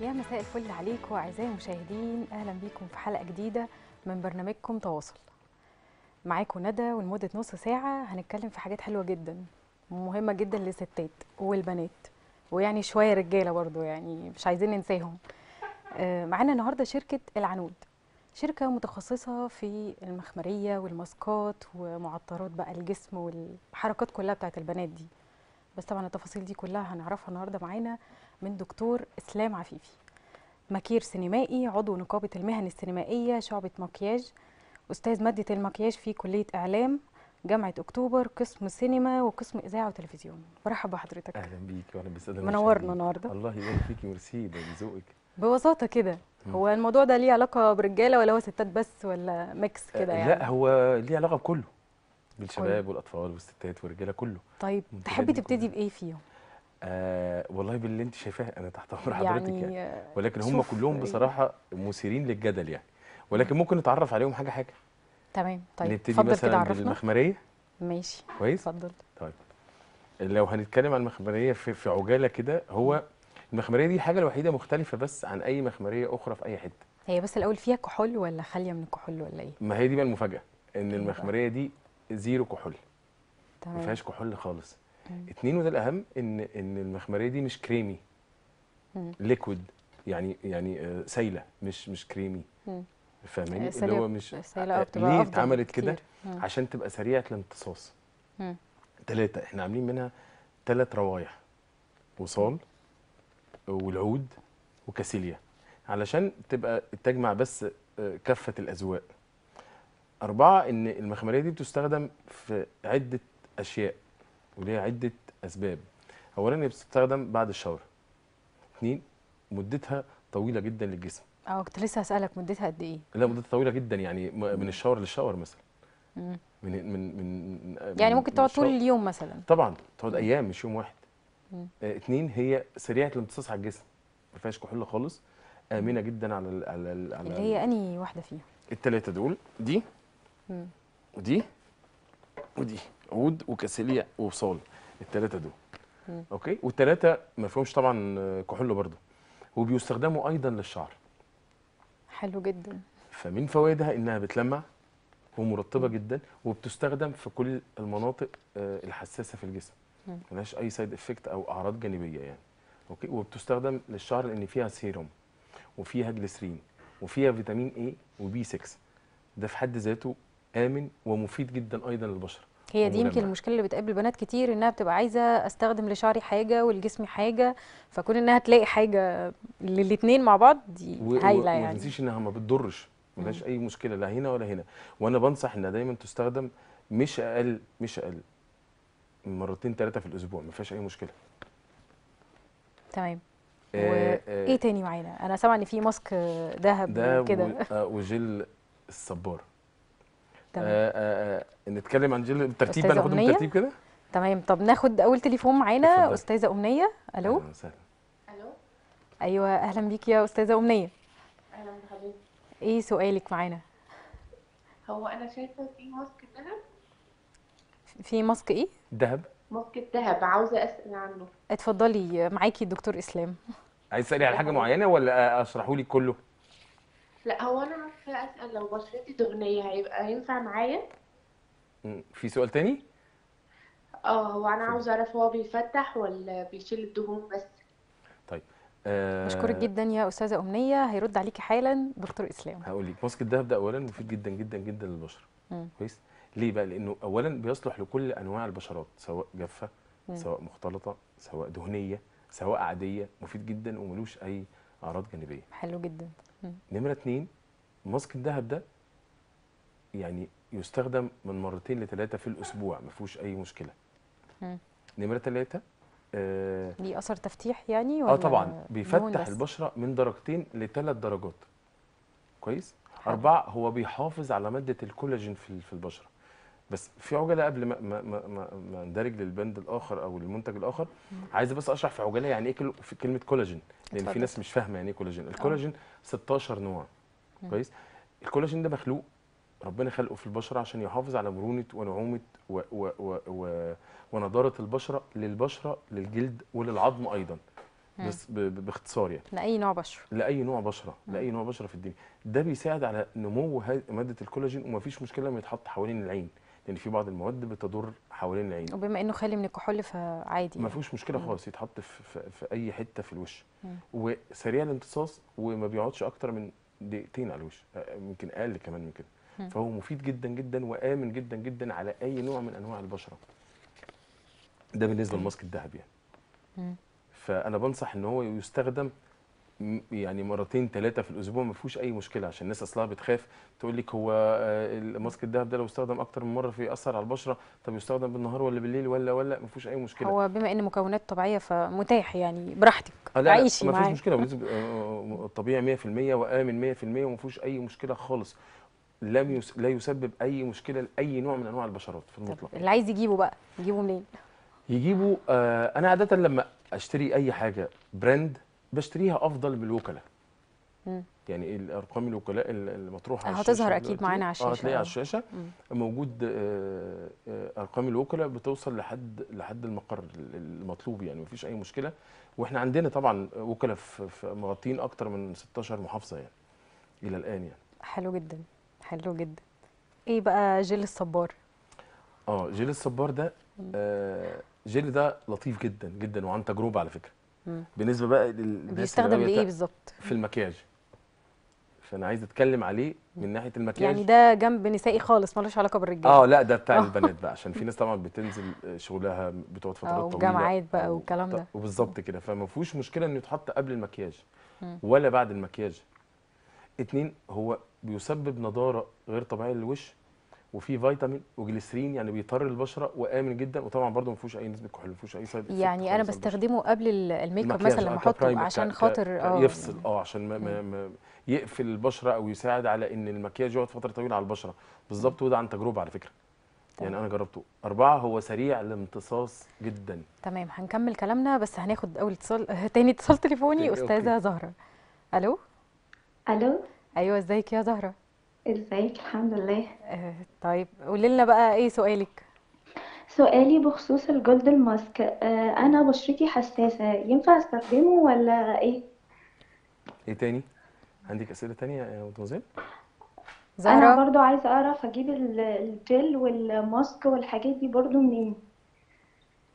يا مساء الفل عليكم اعزائي المشاهدين اهلا بيكم في حلقه جديده من برنامجكم تواصل معاكم ندى ولمده نص ساعه هنتكلم في حاجات حلوه جدا مهمه جدا للستات والبنات ويعني شويه رجاله برضو يعني مش عايزين ننساهم آه، معانا النهارده شركه العنود شركه متخصصه في المخمريه والماسكات ومعطرات بقى الجسم والحركات كلها بتاعت البنات دي بس طبعا التفاصيل دي كلها هنعرفها النهارده معانا من دكتور اسلام عفيفي مكير سينمائي عضو نقابه المهن السينمائيه شعبه مكياج استاذ ماده المكياج في كليه اعلام جامعه اكتوبر قسم سينما وقسم اذاعه وتلفزيون مرحبا بحضرتك اهلا بيك واهلا بالساده منورنا النهارده الله يبارك فيكي ميرسي ده ذوقك ببساطه كده هو الموضوع ده ليه علاقه برجاله ولا هو ستات بس ولا ميكس آه، كده يعني لا هو ليه علاقه بكله بالشباب كل. والاطفال والستات والرجاله كله طيب تحبي تبتدي بايه فيهم آه والله باللي انت شايفاه انا تحت امر يعني حضرتك يعني, يعني. ولكن هم كلهم آه، بصراحه مثيرين للجدل يعني ولكن ممكن نتعرف عليهم حاجه حاجه تمام طيب نبتدي مثلا بالمخمريه ماشي كويس اتفضل طيب لو هنتكلم عن المخمريه في, في عجاله كده هو المخمريه دي الحاجه الوحيده مختلفه بس عن اي مخمريه اخرى في اي حته هي بس الاول فيها كحول ولا خاليه من الكحول ولا ايه ما هي دي بقى المفاجاه ان إيه المخمريه دي زيرو كحول تمام ما فيهاش كحول خالص اتنين وده الاهم ان ان المخمريه دي مش كريمي ليكويد يعني يعني آه، سايله مش مش كريمي فاهماني يعني اللي هو مش آه، ليه اتعملت كده عشان تبقى سريعه الامتصاص ثلاثه احنا عاملين منها ثلاث روايح وصال والعود وكاسيليا علشان تبقى تجمع بس آه، كافه الاذواق اربعه ان المخمريه دي بتستخدم في عده اشياء وليها عده اسباب اولا هي بتستخدم بعد الشاور اثنين مدتها طويله جدا للجسم اه كنت لسه هسالك مدتها قد ايه لا مدتها طويله جدا يعني من الشاور للشاور مثلا من من من يعني ممكن تقعد طول اليوم مثلا طبعا تقعد ايام مش يوم واحد اثنين آه، اتنين هي سريعه الامتصاص على الجسم ما فيهاش كحول خالص امنه جدا على على على اللي هي انهي واحده فيهم التلاتة دول دي مم. ودي ودي عود وكاسيليا وصال الثلاثه دول اوكي والثلاثه ما فيهمش طبعا كحول برضه وبيستخدموا ايضا للشعر حلو جدا فمن فوائدها انها بتلمع ومرطبه جدا وبتستخدم في كل المناطق آه، الحساسه في الجسم ملهاش اي سايد افكت او اعراض جانبيه يعني اوكي وبتستخدم للشعر لان فيها سيروم وفيها جليسرين وفيها فيتامين اي وبي 6 ده في حد ذاته امن ومفيد جدا ايضا للبشره هي دي يمكن المشكله اللي بتقابل بنات كتير انها بتبقى عايزه استخدم لشعري حاجه ولجسمي حاجه فكون انها تلاقي حاجه للاثنين مع بعض دي هايله يعني وما تنسيش انها ما بتضرش ملهاش اي مشكله لا هنا ولا هنا وانا بنصح انها دايما تستخدم مش اقل مش اقل مرتين ثلاثه في الاسبوع ما فيهاش اي مشكله تمام آه،, آه ايه تاني معانا انا سامعه ان في ماسك ذهب كده ده آه، وجل الصبار تمام. آآ آه، آآ آه، آه، نتكلم عن جيل الترتيب بقى ناخدهم الترتيب كده تمام طب ناخد اول تليفون معانا استاذه امنيه الو اهلا وسهلا الو ايوه اهلا بيك يا استاذه امنيه اهلا بحضرتك ايه سؤالك معانا هو انا شايفه في ماسك ذهب في ماسك ايه ذهب ماسك الذهب عاوزه اسال عنه اتفضلي معاكي الدكتور اسلام عايز تسالي على حاجه معينه ولا اشرحه لك كله لا هو انا اسال لو بشرتي دهنيه هيبقى ينفع معايا في سؤال تاني اه هو انا عاوزه اعرف هو بيفتح ولا بيشيل الدهون بس طيب بشكرك آه، جدا يا استاذه امنيه هيرد عليكي حالا دكتور اسلام هقول لك ماسك الدهب ده اولا مفيد جدا جدا جدا للبشره كويس ليه بقى لانه اولا بيصلح لكل انواع البشرات سواء جافه سواء مختلطه سواء دهنيه سواء عاديه مفيد جدا وملوش اي اعراض جانبيه حلو جدا نمره اتنين ماسك الذهب ده يعني يستخدم من مرتين لثلاثه في الاسبوع ما فيهوش اي مشكله نمره ثلاثه آه ليه اثر تفتيح يعني آه، ولا اه طبعا بيفتح البشره من درجتين لثلاث درجات كويس اربعه هو بيحافظ على ماده الكولاجين في في البشره بس في عجله قبل ما ما ما, ما اندرج للبند الاخر او للمنتج الاخر عايز بس اشرح في عجله يعني ايه كلمه كولاجين لان في ناس مش فاهمه يعني ايه كولاجين آه. الكولاجين 16 نوع كويس الكولاجين ده مخلوق ربنا خلقه في البشره عشان يحافظ على مرونه ونعومه و و و و ونضاره البشره للبشره للجلد وللعظم ايضا بس باختصار يعني لاي نوع بشره لاي نوع بشره مم. لاي نوع بشره في الدنيا ده بيساعد على نمو ماده الكولاجين ومفيش مشكله لما يتحط حوالين العين لان في بعض المواد بتدور حوالين العين وبما انه خالي من الكحول فعادي يعني. ما فيهوش مشكله خالص يتحط في, في, في اي حته في الوش مم. وسريع الامتصاص وما بيقعدش اكتر من دقيقتين على الوش يمكن اقل كمان من كده فهو مفيد جدا جدا وامن جدا جدا على اي نوع من انواع البشره ده بالنسبه للماسك الذهبي يعني فانا بنصح ان هو يستخدم يعني مرتين ثلاثه في الاسبوع ما فيهوش اي مشكله عشان الناس اصلها بتخاف تقول لك هو آه، ماسك الذهب ده لو استخدم اكتر من مره فيأثر على البشره طب يستخدم بالنهار ولا بالليل ولا ولا ما فيهوش اي مشكله هو بما ان مكونات طبيعيه فمتاح يعني براحتك آه، عيشي معاه ما فيش مشكله آه، طبيعي 100% وامن 100% وما فيهوش اي مشكله خالص لم يس... لا يسبب اي مشكله لاي نوع من انواع البشرات في المطلق اللي عايز يجيبه بقى يجيبه منين؟ يجيبه آه انا عاده لما اشتري اي حاجه براند بشتريها افضل من الوكلاء يعني يعني الارقام الوكلاء المطروحه على هتظهر اكيد معانا على آه، الشاشه هتلاقيها على آه. الشاشه مم. موجود آه، ارقام الوكلاء بتوصل لحد لحد المقر المطلوب يعني مفيش اي مشكله واحنا عندنا طبعا وكلاء في مغطين اكتر من 16 محافظه يعني الى الان يعني حلو جدا حلو جدا ايه بقى جيل الصبار اه جيل الصبار ده آه جيل ده لطيف جدا جدا وعن تجربه على فكره بالنسبه بقى بيستخدم لايه بالظبط في المكياج فانا عايز اتكلم عليه من ناحيه المكياج يعني ده جنب نسائي خالص ملوش علاقه بالرجاله اه لا ده بتاع آه. البنات بقى عشان في ناس طبعا بتنزل شغلها بتقعد فترات طويله وجامعات بقى والكلام ده وبالظبط كده فما فيهوش مشكله انه يتحط قبل المكياج ولا بعد المكياج اتنين هو بيسبب نضاره غير طبيعيه للوش وفي فيتامين وجليسرين يعني بيطر البشره وامن جدا وطبعا برده ما فيهوش اي نسبه كحول ما فيهوش اي سايد يعني انا بستخدمه قبل الميك اب مثلا آه، لما احطه عشان خاطر اه يفصل اه عشان ما, ما, ما يقفل البشره او يساعد على ان المكياج يقعد فتره طويله على البشره بالظبط وده عن تجربه على فكره طيب. يعني انا جربته أربعة هو سريع الامتصاص جدا تمام هنكمل كلامنا بس هناخد اول اتصال تاني اتصال تليفوني استاذه زهره الو الو ايوه ازيك يا زهره ازيك الحمد لله آه، طيب قولي لنا بقى ايه سؤالك سؤالي بخصوص الجولد الماسك آه، انا بشرتي حساسة ينفع استخدمه ولا ايه ايه تاني عندك اسئله تانية يا مدموزيل انا برضو عايزة اعرف اجيب الجل والماسك والحاجات دي برضو منين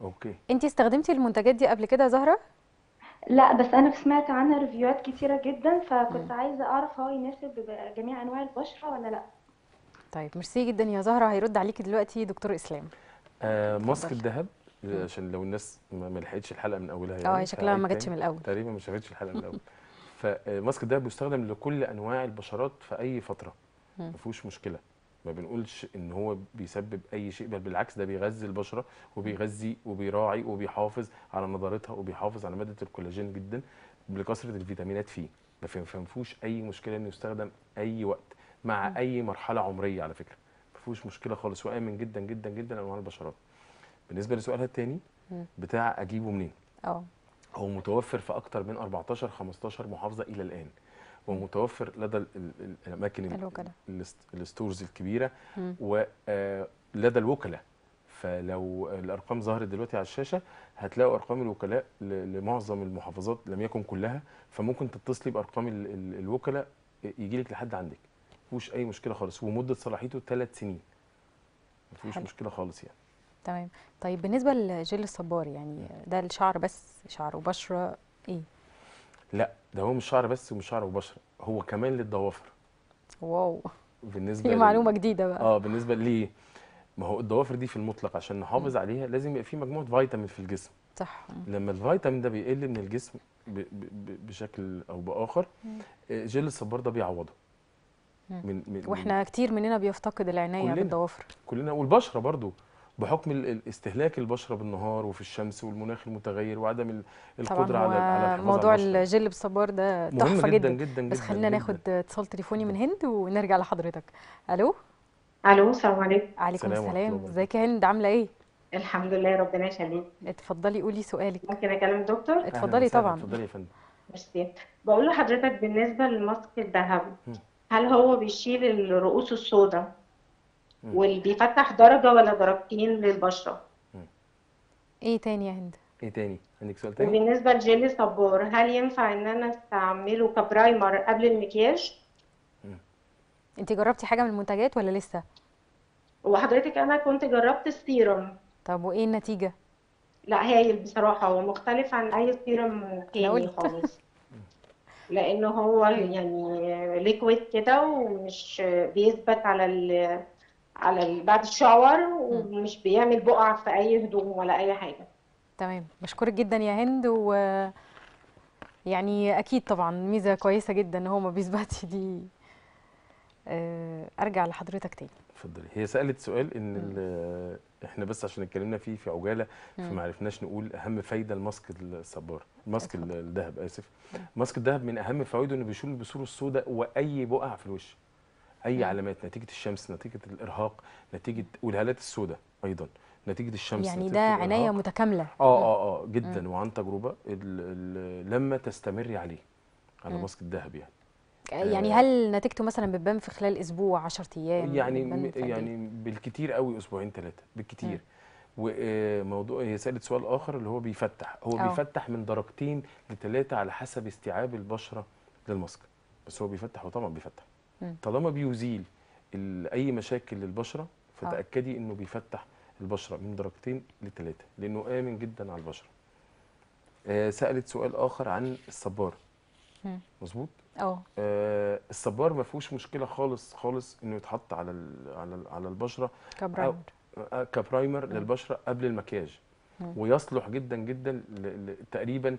اوكي انت استخدمتي المنتجات دي قبل كده زهرة لا بس انا سمعت عنها ريفيوهات كتيره جدا فكنت عايزه اعرف هو يناسب جميع انواع البشره ولا لا طيب ميرسي جدا يا زهره هيرد عليكي دلوقتي دكتور اسلام آه ماسك الذهب آه، عشان لو الناس ما لحقتش الحلقه من اولها يعني اه شكلها ما جاتش من الاول تقريبا ما شافتش الحلقه من الاول فماسك آه، الذهب بيستخدم لكل انواع البشرات في اي فتره ما فيهوش مشكله ما بنقولش ان هو بيسبب اي شيء بل بالعكس ده بيغذي البشره وبيغذي وبيراعي وبيحافظ على نضارتها وبيحافظ على ماده الكولاجين جدا لكثره الفيتامينات فيه ما فيهوش اي مشكله انه يستخدم اي وقت مع اي مرحله عمريه على فكره ما فيهوش مشكله خالص وامن جدا جدا جدا انواع البشرات بالنسبه لسؤالها الثاني بتاع اجيبه منين اه هو متوفر في اكتر من 14 15 محافظه الى الان ومتوفر لدى الاماكن الستورز الكبيره ولدى آه، الوكلاء فلو الارقام ظهرت دلوقتي على الشاشه هتلاقوا ارقام الوكلاء لمعظم المحافظات لم يكن كلها فممكن تتصلي بارقام الوكلاء يجي لك لحد عندك مفيش اي مشكله خالص ومده صلاحيته ثلاث سنين مفيش مشكله خالص يعني تمام طيب بالنسبه لجل الصبار يعني ده الشعر بس شعر وبشره ايه لا ده هو مش شعر بس ومش شعر وبشره هو كمان للضوافر واو بالنسبه دي معلومه جديده بقى اه بالنسبه ليه ما هو الضوافر دي في المطلق عشان نحافظ م. عليها لازم يبقى في مجموعه فيتامين في الجسم صح لما الفيتامين ده بيقل من الجسم ب ب بشكل او باخر آه، جل الصبار ده بيعوضه من من واحنا كتير مننا بيفتقد العنايه بالضوافر كلنا والبشره برضو بحكم استهلاك البشره بالنهار وفي الشمس والمناخ المتغير وعدم القدره على على موضوع الجل بالصبار ده تحفه جدا, جدا جدا بس خلينا ناخد اتصال تليفوني من هند ونرجع لحضرتك الو الو السلام عليكم وعليكم السلام ازيك يا هند عامله ايه الحمد لله ربنا يخليك اتفضلي قولي سؤالك ممكن اكلم دكتور اتفضلي طبعا اتفضلي يا فندم ميرسي بقول لحضرتك بالنسبه للماسك الذهبي هل هو بيشيل الرؤوس السوداء واللي بيفتح درجه ولا درجتين للبشره ايه تاني يا هند ايه تاني عندك سؤال تاني وبالنسبه لجيلي صبور هل ينفع ان انا استعمله كبرايمر قبل المكياج انت جربتي حاجه من المنتجات ولا لسه وحضرتك انا كنت جربت السيروم طب وايه النتيجه لا هايل بصراحه هو مختلف عن اي سيروم تاني خالص لان هو يعني ليكويد كده ومش بيثبت على على بعد الشاور ومش بيعمل بقع في اي هدوم ولا اي حاجه تمام بشكرك جدا يا هند و يعني اكيد طبعا ميزه كويسه جدا ان هو ما بيثبتش دي آه، ارجع لحضرتك تاني اتفضلي هي سالت سؤال ان احنا بس عشان اتكلمنا فيه في عجاله فما عرفناش نقول اهم فايده الماسك الصبار ماسك الذهب اسف ماسك الذهب من اهم فوائده انه بيشيل البثور السوداء واي بقع في الوش اي علامات نتيجه الشمس نتيجه الارهاق نتيجه والهالات السوداء ايضا نتيجه الشمس يعني نتيجة ده عنايه متكامله اه اه اه جدا مم. وعن تجربه الـ الـ لما تستمري عليه على ماسك الذهب يعني يعني هل نتيجته مثلا بتبان في خلال اسبوع 10 ايام يعني إيه؟ يعني بالكثير قوي اسبوعين ثلاثه بالكثير وموضوع آه، هي سالت سؤال اخر اللي هو بيفتح هو أوه. بيفتح من درجتين لثلاثه على حسب استيعاب البشره للماسك بس هو بيفتح وطبعا بيفتح طالما بيزيل اي مشاكل للبشره فتاكدي انه بيفتح البشره من درجتين لثلاثه لانه امن جدا على البشره آه سالت سؤال اخر عن الصبار مظبوط اه الصبار ما فيهوش مشكله خالص خالص انه يتحط على على على البشره كبرايمر آه, آه، كبرايمر للبشره قبل المكياج م. ويصلح جدا جدا تقريبا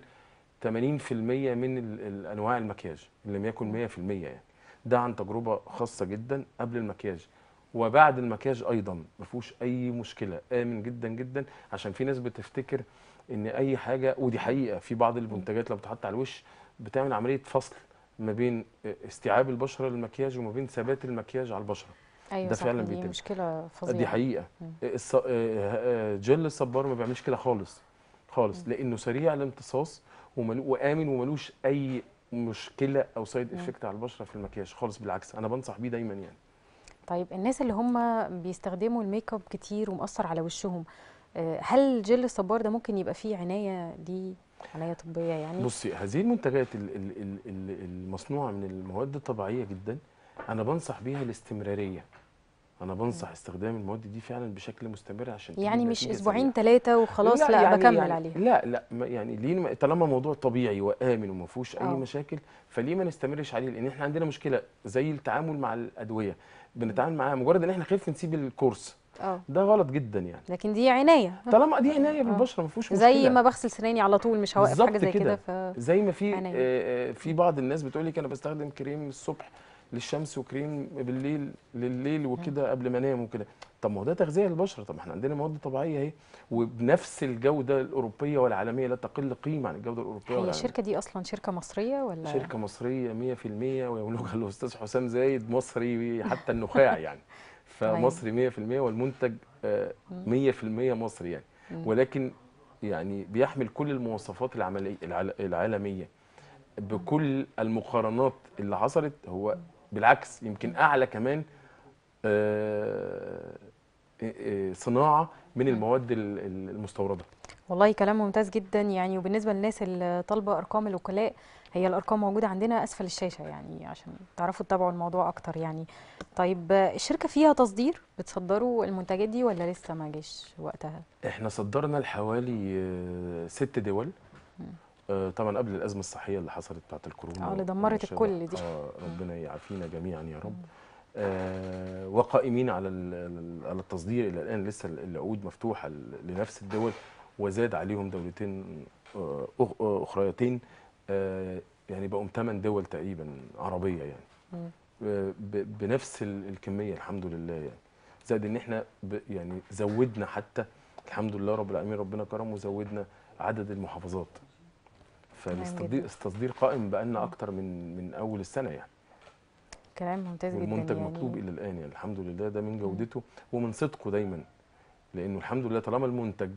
80% من انواع المكياج ان لم يكن 100% يعني ده عن تجربه خاصه جدا قبل المكياج وبعد المكياج ايضا ما فيهوش اي مشكله امن جدا جدا عشان في ناس بتفتكر ان اي حاجه ودي حقيقه في بعض المنتجات لو بتحط على الوش بتعمل عمليه فصل ما بين استيعاب البشره للمكياج وما بين ثبات المكياج على البشره أيوة ده فعلا بيتم دي مشكله فظيعه دي حقيقه الص... آه، آه، جل الصبار ما بيعملش كده خالص خالص لانه سريع الامتصاص وملو... وامن وملوش اي مشكله او سايد افكت نعم. على البشره في المكياج خالص بالعكس انا بنصح بيه دايما يعني طيب الناس اللي هم بيستخدموا الميك اب كتير ومأثر على وشهم آه، هل جل الصبار ده ممكن يبقى فيه عنايه دي عنايه طبيه يعني بصي هذه المنتجات المصنوعه من المواد الطبيعيه جدا انا بنصح بيها الاستمراريه انا بنصح استخدام المواد دي فعلا بشكل مستمر عشان يعني مش اسبوعين ثلاثه وخلاص لا, لا يعني بكمل يعني عليها لا لا يعني ليه طالما موضوع طبيعي وامن وما فيهوش اي آه. مشاكل فليه ما نستمرش عليه لان احنا عندنا مشكله زي التعامل مع الادويه بنتعامل معاها مجرد ان احنا خايف نسيب الكورس أوه. ده غلط جدا يعني لكن دي عنايه طالما دي عنايه آه. بالبشره ما فيهوش مشكله زي ما بغسل سناني على طول مش هوقف حاجه زي كده ف... زي ما في آه،, آه في بعض الناس بتقول لك انا بستخدم كريم الصبح للشمس وكريم بالليل لليل وكده قبل ما انام وكده طب ما هو ده تغذيه للبشره طب احنا عندنا مواد طبيعيه اهي وبنفس الجوده الاوروبيه والعالميه لا تقل قيمه عن الجوده الاوروبيه هي الشركه دي اصلا شركه مصريه ولا شركه مصريه 100% ويملكها الاستاذ حسام زايد مصري حتى النخاع يعني فمصري 100% طيب. والمنتج 100% آه، مصري يعني ولكن يعني بيحمل كل المواصفات العمليه العالميه بكل المقارنات اللي حصلت هو بالعكس يمكن اعلى كمان آه، آه، آه، صناعه من المواد المستورده والله كلام ممتاز جدا يعني وبالنسبه للناس اللي طالبه ارقام الوكلاء هي الارقام موجوده عندنا اسفل الشاشه يعني عشان تعرفوا تتابعوا الموضوع اكتر يعني طيب الشركه فيها تصدير بتصدروا المنتجات دي ولا لسه ما جاش وقتها احنا صدرنا لحوالي ست دول آه، طبعا قبل الازمه الصحيه اللي حصلت بتاعت الكورونا اه اللي دمرت الكل دي آه ربنا يعافينا جميعا يا رب آه وقائمين على على التصدير الى الان لسه العقود مفتوحه لنفس الدول وزاد عليهم دولتين آه،, آه اخريتين آه يعني بقوا ثمان دول تقريبا عربيه يعني آه، بنفس الكميه الحمد لله يعني زائد ان احنا يعني زودنا حتى الحمد لله رب العالمين ربنا كرم وزودنا عدد المحافظات فالتصدير قائم بقالنا اكتر من من اول السنه يعني كلام ممتاز جدا والمنتج يعني مطلوب الى الان يعني الحمد لله ده من جودته ومن صدقه دايما لانه الحمد لله طالما المنتج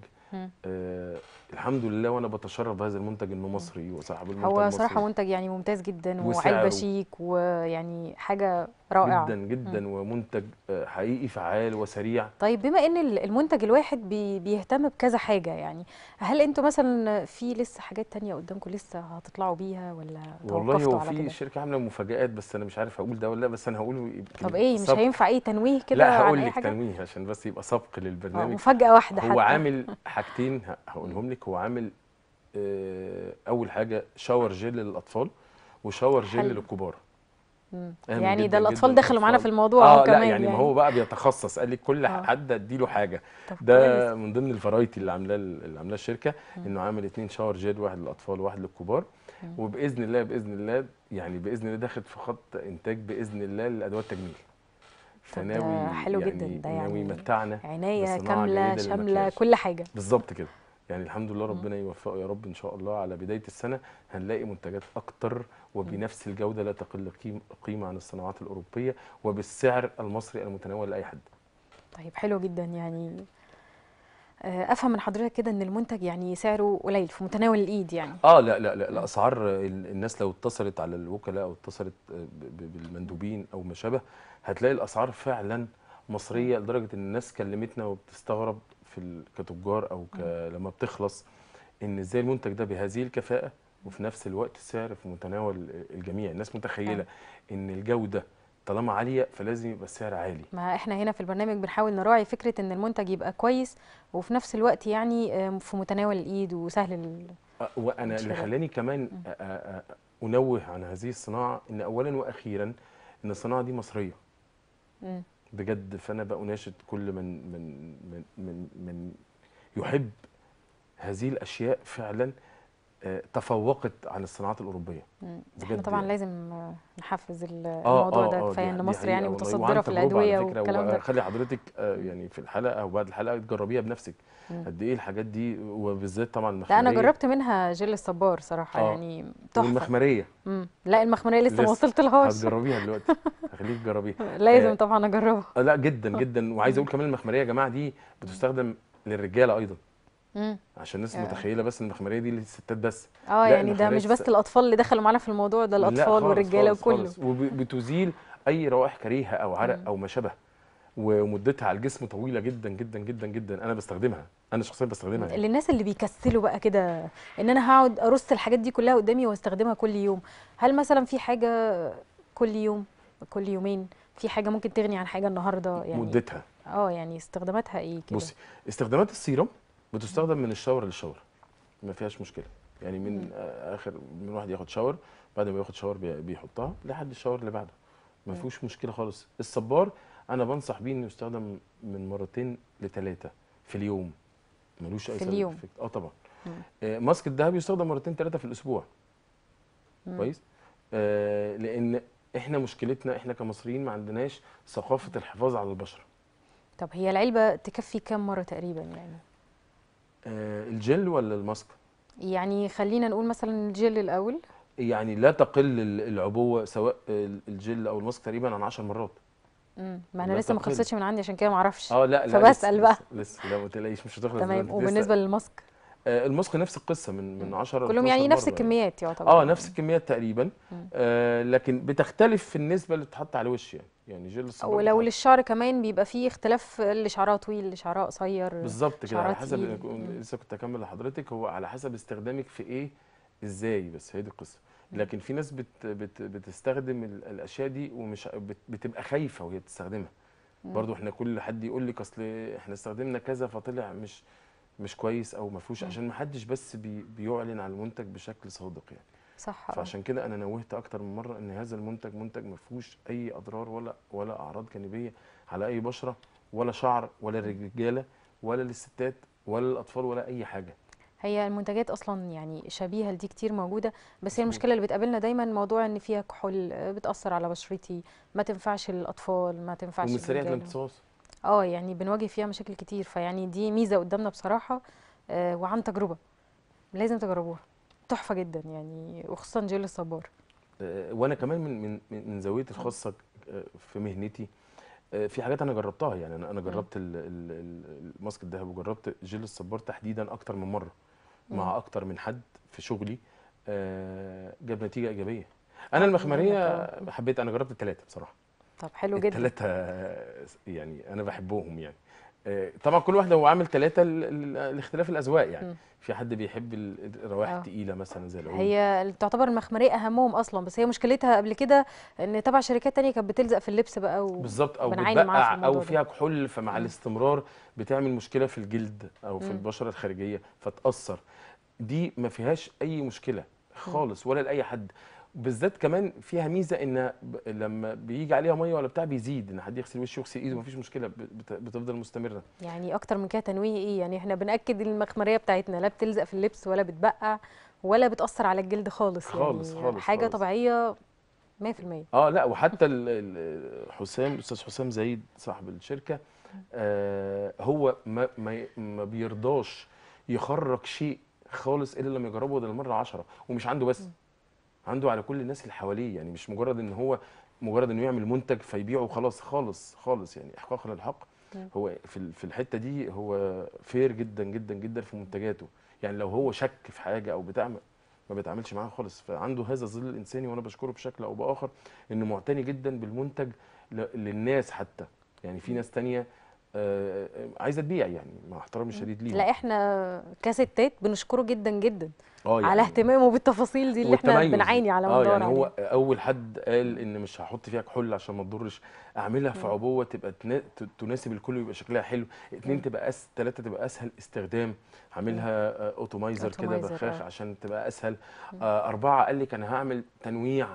آه الحمد لله وانا بتشرف بهذا المنتج انه مصري وصاحب المنتج هو صراحه منتج يعني ممتاز جدا وعلبه شيك ويعني حاجه رائعه جدا جدا مم. ومنتج آه، حقيقي فعال وسريع طيب بما ان المنتج الواحد بي بيهتم بكذا حاجه يعني هل انتوا مثلا في لسه حاجات تانية قدامكم لسه هتطلعوا بيها ولا والله هو في الشركه عامله مفاجات بس انا مش عارف اقول ده ولا لا بس انا هقوله طب ايه مش هينفع ايه تنويه كده لا هقول لك تنويه عشان بس يبقى سبق آه، للبرنامج مفاجاه واحده هو حتى. عامل حاجتين هقولهم لك هو عامل آه، اول حاجه شاور جيل للاطفال وشاور جيل للكبار يعني ده الاطفال دخلوا معانا في الموضوع آه كمان يعني, يعني ما هو بقى بيتخصص قال لي كل آه. حد اديله حاجه ده من ضمن الفرايتي اللي عاملاه اللي عاملاه الشركه مم. انه عامل اثنين شاور جيل واحد للاطفال وواحد للكبار وباذن الله باذن الله يعني باذن الله داخل في خط انتاج باذن الله لادوات التجميل فناوي حلو يعني جدا ده يعني يمتعنا عنايه كامله شامله كل حاجه بالظبط كده يعني الحمد لله ربنا يوفقه يا رب ان شاء الله على بدايه السنه هنلاقي منتجات اكتر وبنفس الجوده لا تقل قيمه عن الصناعات الاوروبيه وبالسعر المصري المتناول لاي حد. طيب حلو جدا يعني آه، افهم من حضرتك كده ان المنتج يعني سعره قليل في متناول الايد يعني اه لا لا لا الاسعار الناس لو اتصلت على الوكلاء او اتصلت آه، بالمندوبين او ما شابه هتلاقي الاسعار فعلا مصريه لدرجه ان الناس كلمتنا وبتستغرب في كتجار او لما بتخلص ان ازاي المنتج ده بهذه الكفاءه وفي نفس الوقت سعر في متناول الجميع الناس متخيله ان الجوده طالما عاليه فلازم يبقى السعر عالي ما احنا هنا في البرنامج بنحاول نراعي فكره ان المنتج يبقى كويس وفي نفس الوقت يعني في متناول الايد وسهل ال... أه، وانا اللي خلاني كمان أه، أه، انوه عن هذه الصناعه ان اولا واخيرا ان الصناعه دي مصريه بجد فانا بقى اناشد كل من من من من, من يحب هذه الاشياء فعلا تفوقت عن الصناعات الاوروبيه احنا طبعا يعني. لازم نحفز آه، الموضوع آه آه آه ده كفايه ان مصر يعني متصدره في الادويه والكلام ده خلي حضرتك آه، يعني في الحلقه او بعد الحلقه تجربيها بنفسك قد ايه الحاجات دي وبالذات طبعا المخمريه لا انا جربت منها جل الصبار صراحه آه يعني تحفه المخمريه لا المخمريه لسه, لسه ما وصلت لهاش هتجربيها دلوقتي خليك تجربيها لازم آه طبعا اجربها آه، لا جدا جدا وعايز اقول كمان المخمريه يا جماعه دي بتستخدم للرجاله ايضا مم. عشان الناس آه. متخيله بس ان المخمريه دي للستات بس اه يعني ده مش بس الاطفال اللي دخلوا معانا في الموضوع ده الاطفال والرجاله وكله وبتزيل اي روائح كريهه او عرق مم. او ما شابه ومدتها على الجسم طويله جدا جدا جدا جدا انا بستخدمها انا شخصيا بستخدمها يعني. للناس اللي بيكسلوا بقى كده ان انا هقعد ارص الحاجات دي كلها قدامي واستخدمها كل يوم هل مثلا في حاجه كل يوم كل يومين في حاجه ممكن تغني عن حاجه النهارده يعني مدتها اه يعني استخداماتها ايه كده بصي استخدامات السيروم بتستخدم من الشاور للشاور ما فيهاش مشكله يعني من اخر من واحد ياخد شاور بعد ما ياخد شاور بيحطها لحد الشاور اللي بعده ما فيهوش مشكله خالص الصبار انا بنصح بيه انه يستخدم من مرتين لثلاثه في اليوم ملوش اي في اليوم اه طبعا آه، ماسك الذهب يستخدم مرتين ثلاثه في الاسبوع كويس آه لان احنا مشكلتنا احنا كمصريين ما عندناش ثقافه الحفاظ على البشره طب هي العلبه تكفي كم مره تقريبا يعني آه، الجل ولا الماسك يعني خلينا نقول مثلا الجل الاول يعني لا تقل العبوه سواء الجل او الماسك تقريبا عن 10 مرات امم ما انا لسه ما خلصتش من عندي عشان كده ما اعرفش اه لا لا فبسال بقى لسه, لا ما تلاقيش مش هتخلص تمام وبالنسبه للماسك آه الماسك نفس القصه من من 10 كلهم يعني نفس الكميات يعتبر اه نفس الكميات تقريبا آه لكن بتختلف في النسبه اللي بتتحط على الوش يعني يعني جل الصبغه ولو للشعر كمان بيبقى فيه اختلاف اللي شعرها طويل اللي شعرها قصير بالظبط كده على حسب لسه كنت اكمل لحضرتك هو على حسب استخدامك في ايه ازاي بس هي دي القصه لكن في ناس بت بت بتستخدم الاشياء دي ومش بتبقى خايفه وهي بتستخدمها برضو احنا كل حد يقول لك اصل احنا استخدمنا كذا فطلع مش مش كويس او ما فيهوش عشان ما حدش بس بي بيعلن عن المنتج بشكل صادق يعني صح آه. فعشان كده انا نوهت اكتر من مره ان هذا المنتج منتج ما فيهوش اي اضرار ولا ولا اعراض جانبيه على اي بشره ولا شعر ولا للرجاله ولا للستات ولا للاطفال ولا اي حاجه هي المنتجات اصلا يعني شبيهه لدي كتير موجوده بس هي المشكله اللي بتقابلنا دايما موضوع ان فيها كحول آه، بتاثر على بشرتي ما تنفعش للاطفال ما تنفعش ومن الامتصاص اه يعني بنواجه فيها مشاكل كتير فيعني دي ميزه قدامنا بصراحه آه، وعن تجربه لازم تجربوها تحفه جدا يعني وخصوصا جيل الصبار آه، وانا كمان من من من زاويتي الخاصه آه، في مهنتي آه، في حاجات انا جربتها يعني انا جربت الماسك الذهب وجربت جيل الصبار تحديدا اكتر من مره مع اكتر من حد في شغلي جاب نتيجه ايجابيه انا المخمريه حبيت انا جربت الثلاثه بصراحه طب حلو جدا الثلاثه يعني انا بحبهم يعني آه، طبعا كل واحد هو عامل ثلاثه لاختلاف الاذواق يعني م. في حد بيحب الروائح الثقيله آه. مثلا زي العود هي تعتبر المخمريه اهمهم اصلا بس هي مشكلتها قبل كده ان تبع شركات ثانيه كانت بتلزق في اللبس بقى و... بالظبط او بتبقع في او فيها كحول فمع الاستمرار بتعمل مشكله في الجلد او في م. البشره الخارجيه فتاثر دي ما فيهاش اي مشكله خالص ولا لاي حد بالذات كمان فيها ميزه ان لما بيجي عليها ميه ولا بتاع بيزيد ان حد يغسل وشه يغسل ايده مفيش مشكله بتفضل مستمره يعني اكتر من كده تنويه ايه يعني احنا بناكد المخمريه بتاعتنا لا بتلزق في اللبس ولا بتبقع ولا بتاثر على الجلد خالص يعني خالص خالص حاجه خالص. طبيعيه 100% اه لا وحتى حسام استاذ حسام زايد صاحب الشركه آه هو ما, ما, ما بيرضاش يخرج شيء خالص الا لما يجربه ده المره 10 ومش عنده بس عنده على كل الناس اللي حواليه يعني مش مجرد ان هو مجرد انه يعمل منتج فيبيعه وخلاص خالص خالص يعني احقاقا للحق نعم. هو في في الحته دي هو فير جدا جدا جدا في منتجاته يعني لو هو شك في حاجه او بتاع ما بيتعاملش معاها خالص فعنده هذا الظل الانساني وانا بشكره بشكل او باخر انه معتني جدا بالمنتج للناس حتى يعني في ناس ثانيه آه، آه، عايزه تبيع يعني مع احترامي الشديد ليه لا احنا كستات بنشكره جدا جدا آه، يعني على اهتمامه بالتفاصيل دي اللي احنا بنعاني على مدارها اه يعني هو اول حد قال ان مش هحط فيها كحول عشان ما تضرش اعملها في عبوه تبقى تناسب الكل ويبقى شكلها حلو اتنين تبقى أس... ثلاثه تبقى اسهل استخدام هعملها اوتومايزر كده بخاخ آه. عشان تبقى اسهل آه اربعه قال لك انا هعمل تنويع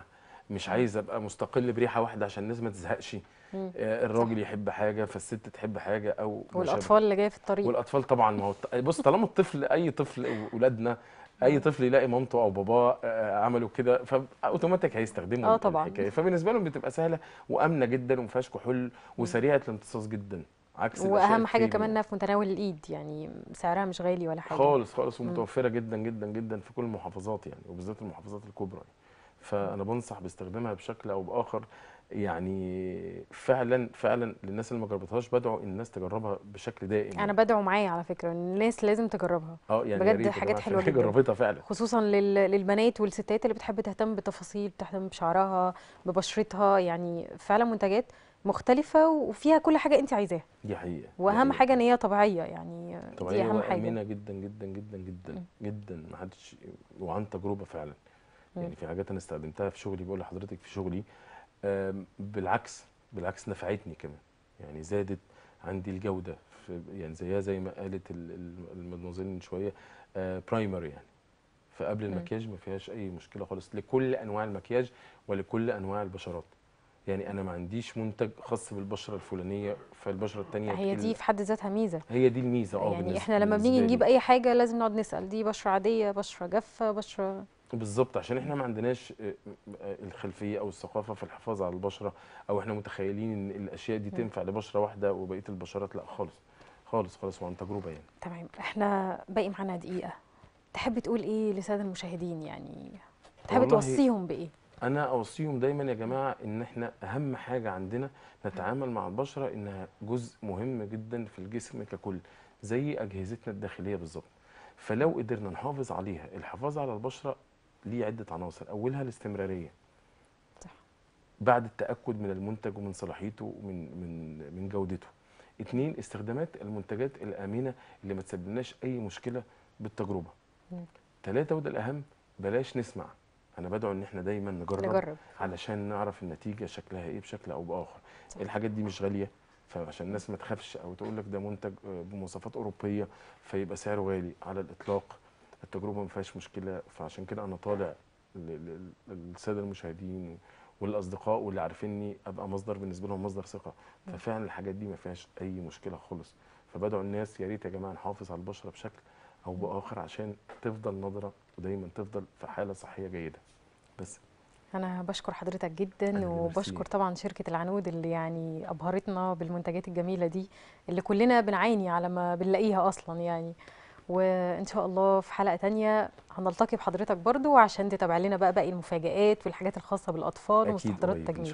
مش عايز ابقى مستقل بريحه واحده عشان الناس ما تزهقش آه، الراجل يحب حاجه فالست تحب حاجه او والاطفال اللي جايه في الطريق والاطفال طبعا ما هو بص طالما الطفل اي طفل اولادنا اي طفل يلاقي مامته او باباه آه، آه، عملوا كده فاوتوماتيك هيستخدموا اه طبعا الحكايه فبالنسبه لهم بتبقى سهله وامنه جدا وما فيهاش كحول وسريعه الامتصاص جدا عكس واهم حاجه كمان يعني. انها في متناول الايد يعني سعرها مش غالي ولا حاجه خالص خالص ومتوفره جدا جدا جدا في كل المحافظات يعني وبالذات المحافظات الكبرى يعني. فانا بنصح باستخدامها بشكل او باخر يعني فعلا فعلا للناس اللي ما جربتهاش بدعو الناس تجربها بشكل دائم انا بدعو معايا على فكره الناس لازم تجربها اه يعني بجد حاجات حلوه جدا جربتها فعلا خصوصا للبنات والستات اللي بتحب تهتم بتفاصيل بتهتم بشعرها ببشرتها يعني فعلا منتجات مختلفة وفيها كل حاجة أنت عايزاها دي حقيقة وأهم حاجة إن هي طبيعية يعني طبيعية دي أهم حاجة طبيعيه جدا جدا جدا جدا جدا جدا محدش وعن تجربة فعلا يعني في حاجات أنا استخدمتها في شغلي بقول لحضرتك في شغلي بالعكس بالعكس نفعتني كمان يعني زادت عندي الجوده يعني زيها زي ما قالت المدموزيل من شويه برايمر آه، يعني فقبل المكياج ما فيهاش اي مشكله خالص لكل انواع المكياج ولكل انواع البشرات يعني انا ما عنديش منتج خاص بالبشره الفلانيه فالبشره الثانيه هي دي في حد ذاتها ميزه هي دي الميزه اه يعني احنا لما بنيجي نجيب اي حاجه لازم نقعد نسال دي بشره عاديه بشره جافه بشره بالظبط عشان احنا ما عندناش آه، آه، الخلفيه او الثقافه في الحفاظ على البشره او احنا متخيلين ان الاشياء دي تنفع لبشره واحده وبقيه البشرات لا خالص خالص خالص وعن تجربه يعني تمام احنا باقي معانا دقيقه تحب تقول ايه لساده المشاهدين يعني تحب توصيهم بايه انا اوصيهم دايما يا جماعه ان احنا اهم حاجه عندنا نتعامل مع البشره انها جزء مهم جدا في الجسم ككل زي اجهزتنا الداخليه بالظبط فلو قدرنا نحافظ عليها الحفاظ على البشره ليه عده عناصر اولها الاستمراريه صح بعد التاكد من المنتج ومن صلاحيته ومن من من جودته اثنين استخدامات المنتجات الامنه اللي ما تسببناش اي مشكله بالتجربه ثلاثه وده الاهم بلاش نسمع انا بدعو ان احنا دايما نجرب, نجرب. علشان نعرف النتيجه شكلها ايه بشكل او باخر صح. الحاجات دي مش غاليه فعشان الناس ما تخافش او تقول لك ده منتج بمواصفات اوروبيه فيبقى سعره غالي على الاطلاق التجربه ما فيهاش مشكله فعشان كده انا طالع للساده المشاهدين والاصدقاء واللي عارفيني ابقى مصدر بالنسبه لهم مصدر ثقه ففعلا الحاجات دي ما فيهاش اي مشكله خالص فبدعو الناس يا ريت يا جماعه نحافظ على البشره بشكل او باخر عشان تفضل نضره ودايما تفضل في حاله صحيه جيده بس انا بشكر حضرتك جدا وبشكر طبعا شركه العنود اللي يعني ابهرتنا بالمنتجات الجميله دي اللي كلنا بنعاني على ما بنلاقيها اصلا يعني وان شاء الله في حلقه تانية هنلتقي بحضرتك برضو عشان تتابع لنا بقى باقي المفاجات والحاجات الخاصه بالاطفال ومستحضرات التجميل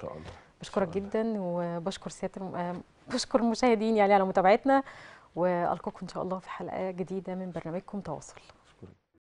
بشكرك جدا وبشكر سياده آه، بشكر المشاهدين يعني على متابعتنا والقاكم ان شاء الله في حلقه جديده من برنامجكم تواصل